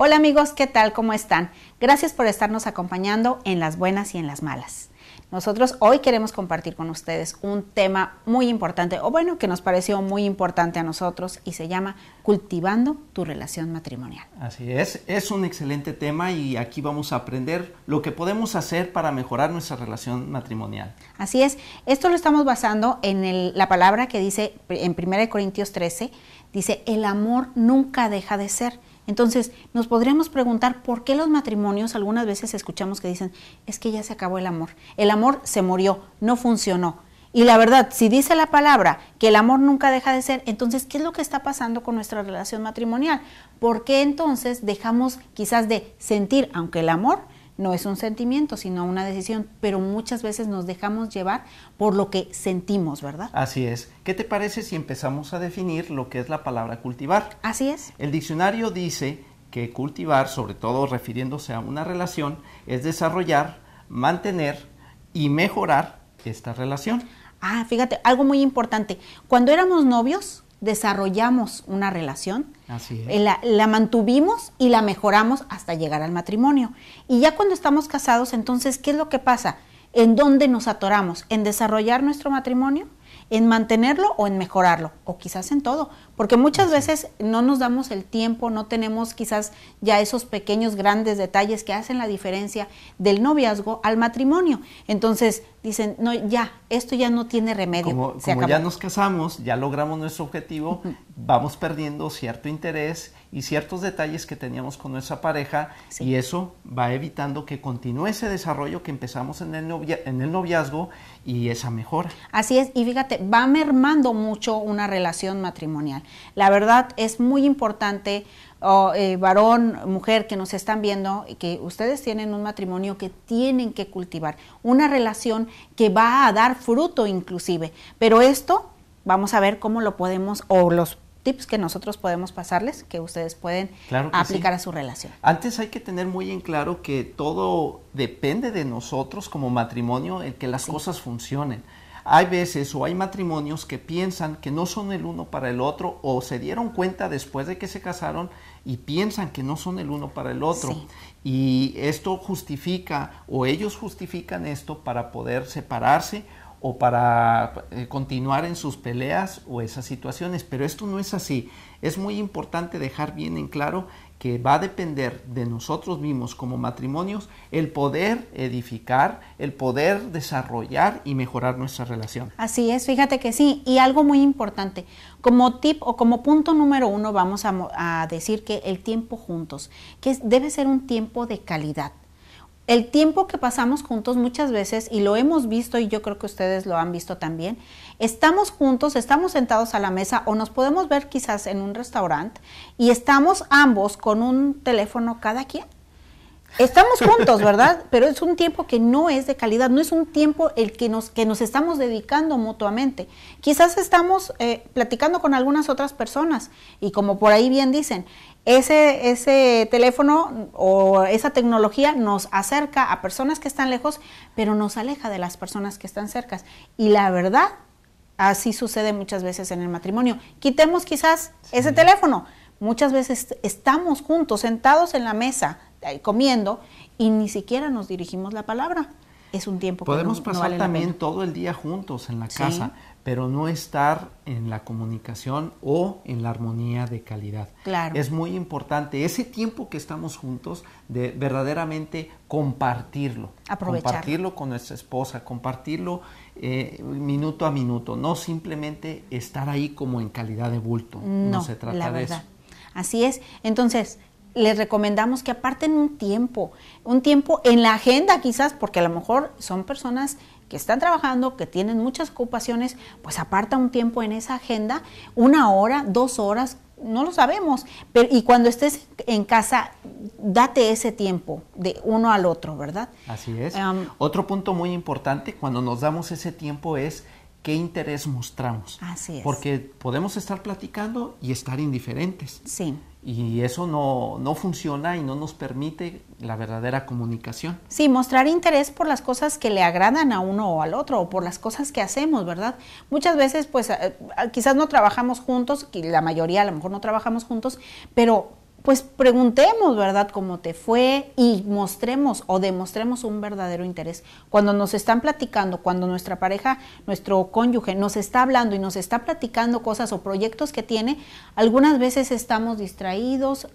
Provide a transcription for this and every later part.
Hola amigos, ¿qué tal? ¿Cómo están? Gracias por estarnos acompañando en las buenas y en las malas. Nosotros hoy queremos compartir con ustedes un tema muy importante, o bueno, que nos pareció muy importante a nosotros y se llama Cultivando tu relación matrimonial. Así es, es un excelente tema y aquí vamos a aprender lo que podemos hacer para mejorar nuestra relación matrimonial. Así es, esto lo estamos basando en la palabra que dice en 1 Corintios 13, dice, el amor nunca deja de ser entonces, nos podríamos preguntar por qué los matrimonios, algunas veces escuchamos que dicen, es que ya se acabó el amor, el amor se murió, no funcionó. Y la verdad, si dice la palabra que el amor nunca deja de ser, entonces, ¿qué es lo que está pasando con nuestra relación matrimonial? ¿Por qué entonces dejamos quizás de sentir, aunque el amor, no es un sentimiento, sino una decisión, pero muchas veces nos dejamos llevar por lo que sentimos, ¿verdad? Así es. ¿Qué te parece si empezamos a definir lo que es la palabra cultivar? Así es. El diccionario dice que cultivar, sobre todo refiriéndose a una relación, es desarrollar, mantener y mejorar esta relación. Ah, fíjate, algo muy importante. Cuando éramos novios, desarrollamos una relación, eh, la, mantuvimos y la mejoramos hasta llegar al matrimonio. Y ya cuando estamos casados, entonces, ¿qué es lo que pasa? ¿En dónde nos atoramos? ¿En desarrollar nuestro matrimonio? ¿En mantenerlo o en mejorarlo? O quizás en todo, porque muchas veces no nos damos el tiempo, no tenemos quizás ya esos pequeños grandes detalles que hacen la diferencia del noviazgo al matrimonio. Entonces dicen, no, ya, esto ya no tiene remedio. Como, ya nos casamos, ya logramos nuestro objetivo, vamos perdiendo cierto interés y ciertos detalles que teníamos con nuestra pareja y eso va evitando que continúe ese desarrollo que empezamos en el noviazgo y esa mejora. Así es, y fíjate, va mermando mucho una relación matrimonial. La verdad es muy importante, oh, eh, varón, mujer que nos están viendo, que ustedes tienen un matrimonio que tienen que cultivar, una relación que va a dar fruto inclusive. Pero esto, vamos a ver cómo lo podemos o los tips que nosotros podemos pasarles que ustedes pueden aplicar a su relación. Antes hay que tener muy en claro que todo depende de nosotros como matrimonio el que las cosas funcionen hay veces o hay matrimonios que piensan que no son el uno para el otro o se dieron cuenta después de que se casaron y piensan que no son el uno para el otro. Y esto justifica o ellos justifican esto para poder separarse o para eh, continuar en sus peleas o esas situaciones. Pero esto no es así. Es muy importante dejar bien en claro que va a depender de nosotros mismos como matrimonios el poder edificar, el poder desarrollar y mejorar nuestra relación. Así es, fíjate que sí. Y algo muy importante, como tip o como punto número uno vamos a, decir que el tiempo juntos, que debe ser un tiempo de calidad el tiempo que pasamos juntos muchas veces, y lo hemos visto y yo creo que ustedes lo han visto también, estamos juntos, estamos sentados a la mesa o nos podemos ver quizás en un restaurante y estamos ambos con un teléfono cada quien Estamos juntos, ¿verdad? Pero es un tiempo que no es de calidad, no es un tiempo el que nos, estamos dedicando mutuamente. Quizás estamos eh, platicando con algunas otras personas y como por ahí bien dicen, ese, teléfono o esa tecnología nos acerca a personas que están lejos, pero nos aleja de las personas que están cerca. Y la verdad, así sucede muchas veces en el matrimonio. Quitemos quizás ese teléfono. Muchas veces estamos juntos, sentados en la mesa comiendo y ni siquiera nos dirigimos la palabra. Es un tiempo que no, pasar también todo el día juntos en la casa, pero no estar en la comunicación o en la armonía de calidad. Claro. Es muy importante ese tiempo que estamos juntos de verdaderamente compartirlo. Aprovechar. Compartirlo con nuestra esposa, compartirlo eh, minuto a minuto, no simplemente estar ahí como en calidad de bulto. No, se trata de eso. Así es. Entonces, les recomendamos que aparten un tiempo, un tiempo en la agenda quizás, porque a lo mejor son personas que están trabajando, que tienen muchas ocupaciones, pues aparta un tiempo en esa agenda, una hora, dos horas, no lo sabemos. Pero, y cuando estés en casa, date ese tiempo de uno al otro, ¿verdad? Así es. otro punto muy importante cuando nos damos ese tiempo es qué interés mostramos. Así es. Porque podemos estar platicando y estar indiferentes. Sí. Y eso no, no, funciona y no nos permite la verdadera comunicación. Sí, mostrar interés por las cosas que le agradan a uno o al otro, o por las cosas que hacemos, ¿verdad? Muchas veces, pues, eh, quizás no trabajamos juntos, la mayoría a lo mejor no trabajamos juntos, pero pues preguntemos, ¿verdad?, cómo te fue y mostremos o demostremos un verdadero interés. Cuando nos están platicando, cuando nuestra pareja, nuestro cónyuge nos está hablando y nos está platicando cosas o proyectos que tiene, algunas veces estamos distraídos,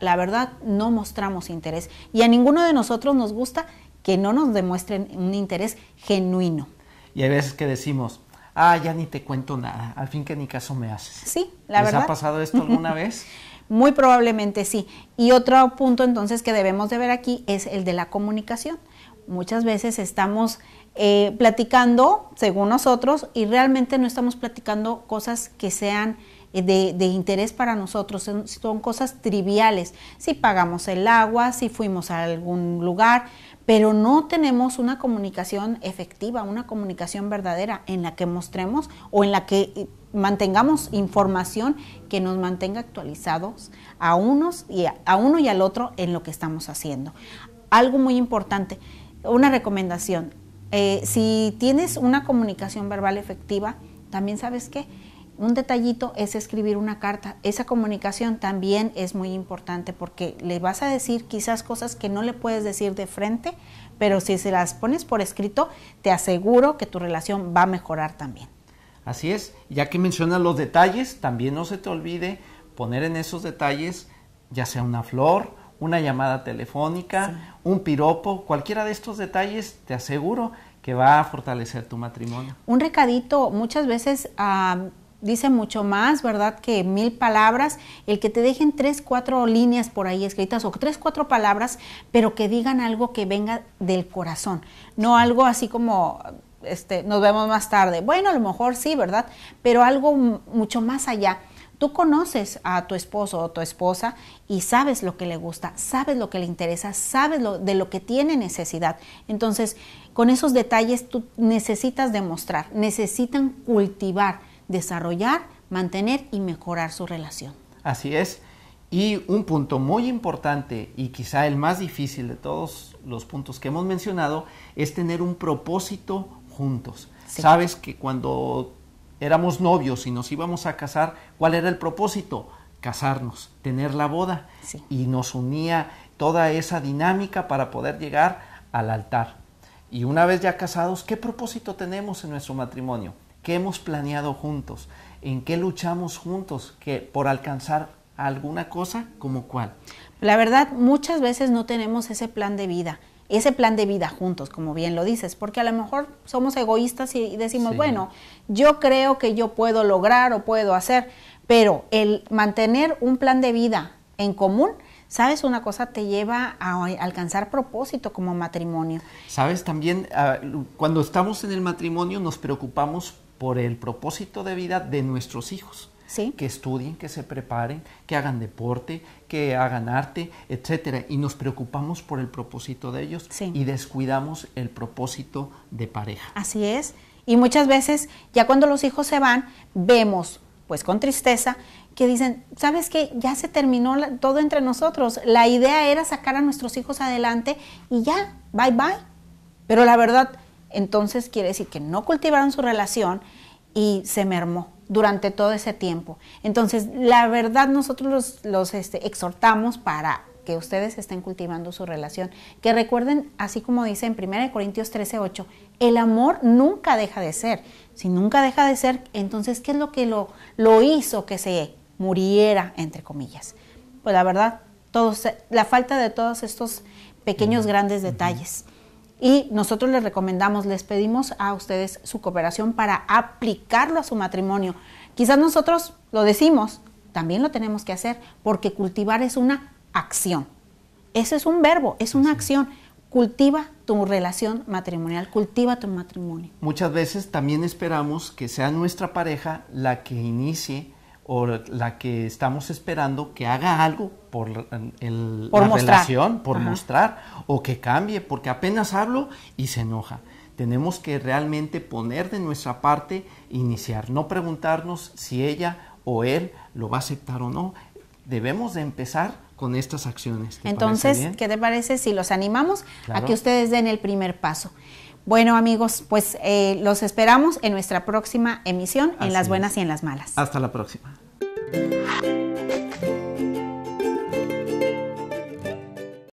la verdad, no mostramos interés. Y a ninguno de nosotros nos gusta que no nos demuestren un interés genuino. Y hay veces que decimos, ah, ya ni te cuento nada, al fin que ni caso me haces. Sí, la verdad. ¿Les ha pasado esto alguna vez? Muy probablemente sí. Y otro punto entonces que debemos de ver aquí es el de la comunicación. Muchas veces estamos eh, platicando según nosotros y realmente no estamos platicando cosas que sean eh, de, interés para nosotros, son, cosas triviales, si pagamos el agua, si fuimos a algún lugar, pero no tenemos una comunicación efectiva, una comunicación verdadera en la que mostremos o en la que eh, mantengamos información que nos mantenga actualizados a, unos y a, uno y al otro en lo que estamos haciendo. Algo muy importante, una recomendación, eh, si tienes una comunicación verbal efectiva, también sabes que un detallito es escribir una carta. Esa comunicación también es muy importante porque le vas a decir quizás cosas que no le puedes decir de frente, pero si se las pones por escrito, te aseguro que tu relación va a mejorar también. Así es, ya que mencionas los detalles, también no se te olvide poner en esos detalles ya sea una flor, una llamada telefónica, un piropo, cualquiera de estos detalles, te aseguro que va a fortalecer tu matrimonio. Un recadito, muchas veces dice mucho más, ¿verdad? Que mil palabras, el que te dejen tres, cuatro líneas por ahí escritas o tres, cuatro palabras, pero que digan algo que venga del corazón, no algo así como este, nos vemos más tarde. Bueno, a lo mejor sí, ¿verdad? Pero algo mucho más allá. Tú conoces a tu esposo o tu esposa y sabes lo que le gusta, sabes lo que le interesa, sabes lo, de lo que tiene necesidad. Entonces, con esos detalles tú necesitas demostrar, necesitan cultivar, desarrollar, mantener y mejorar su relación. Así es. Y un punto muy importante y quizá el más difícil de todos los puntos que hemos mencionado es tener un propósito juntos. Sabes que cuando éramos novios y nos íbamos a casar, ¿cuál era el propósito? Casarnos, tener la boda. Y nos unía toda esa dinámica para poder llegar al altar. Y una vez ya casados, ¿qué propósito tenemos en nuestro matrimonio? ¿Qué hemos planeado juntos? ¿En qué luchamos juntos que por alcanzar alguna cosa como cuál? La verdad, muchas veces no tenemos ese plan de vida ese plan de vida juntos, como bien lo dices, porque a lo mejor somos egoístas y decimos, bueno, yo creo que yo puedo lograr o puedo hacer, pero el mantener un plan de vida en común, sabes, una cosa te lleva a alcanzar propósito como matrimonio. Sabes, también ah, cuando estamos en el matrimonio nos preocupamos por el propósito de vida de nuestros hijos que estudien, que se preparen, que hagan deporte, que hagan arte, etcétera. Y nos preocupamos por el propósito de ellos y descuidamos el propósito de pareja. Así es. Y muchas veces, ya cuando los hijos se van, vemos, pues con tristeza, que dicen, ¿sabes qué? Ya se terminó todo entre nosotros. La idea era sacar a nuestros hijos adelante y ya, bye bye. Pero la verdad, entonces quiere decir que no cultivaron su relación y se mermó durante todo ese tiempo. Entonces, la verdad, nosotros los, este, exhortamos para que ustedes estén cultivando su relación. Que recuerden, así como dice en 1 Corintios 13, 8, el amor nunca deja de ser. Si nunca deja de ser, entonces, ¿qué es lo que lo, hizo que se muriera, entre comillas? Pues la verdad, la falta de todos estos pequeños, grandes detalles y nosotros les recomendamos, les pedimos a ustedes su cooperación para aplicarlo a su matrimonio. Quizás nosotros lo decimos, también lo tenemos que hacer, porque cultivar es una acción. Ese es un verbo, es una acción. Cultiva tu relación matrimonial, cultiva tu matrimonio. Muchas veces también esperamos que sea nuestra pareja la que inicie o la que estamos esperando que haga algo por la relación, por mostrar, o que cambie, porque apenas hablo y se enoja. Tenemos que realmente poner de nuestra parte, iniciar, no preguntarnos si ella o él lo va a aceptar o no. Debemos de empezar con estas acciones. Entonces, ¿qué te parece si los animamos a que ustedes den el primer paso? Bueno amigos, pues eh, los esperamos en nuestra próxima emisión, en las buenas y en las malas. Hasta la próxima.